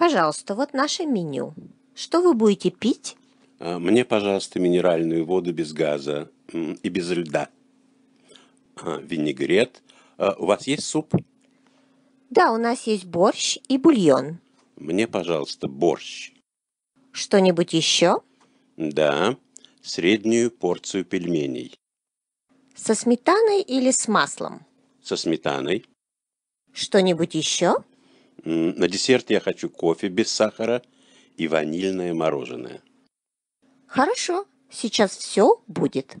Пожалуйста, вот наше меню. Что вы будете пить? А, мне, пожалуйста, минеральную воду без газа и без льда. А, винегрет. А, у вас есть суп? Да, у нас есть борщ и бульон. Мне, пожалуйста, борщ. Что-нибудь еще? Да, среднюю порцию пельменей. Со сметаной или с маслом? Со сметаной. Что-нибудь еще? На десерт я хочу кофе без сахара и ванильное мороженое. Хорошо, сейчас все будет.